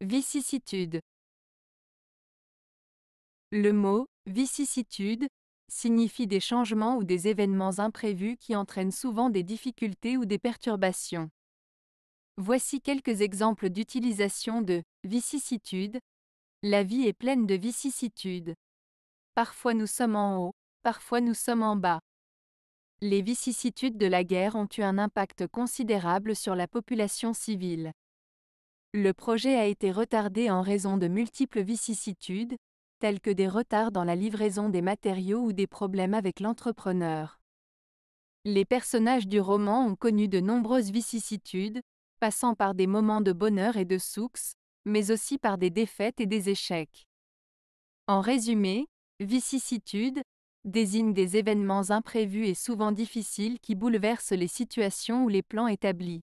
Vicissitude Le mot vicissitude signifie des changements ou des événements imprévus qui entraînent souvent des difficultés ou des perturbations. Voici quelques exemples d'utilisation de vicissitude. La vie est pleine de vicissitudes. Parfois nous sommes en haut, parfois nous sommes en bas. Les vicissitudes de la guerre ont eu un impact considérable sur la population civile. Le projet a été retardé en raison de multiples vicissitudes, telles que des retards dans la livraison des matériaux ou des problèmes avec l'entrepreneur. Les personnages du roman ont connu de nombreuses vicissitudes, passant par des moments de bonheur et de soux, mais aussi par des défaites et des échecs. En résumé, vicissitudes désignent des événements imprévus et souvent difficiles qui bouleversent les situations ou les plans établis.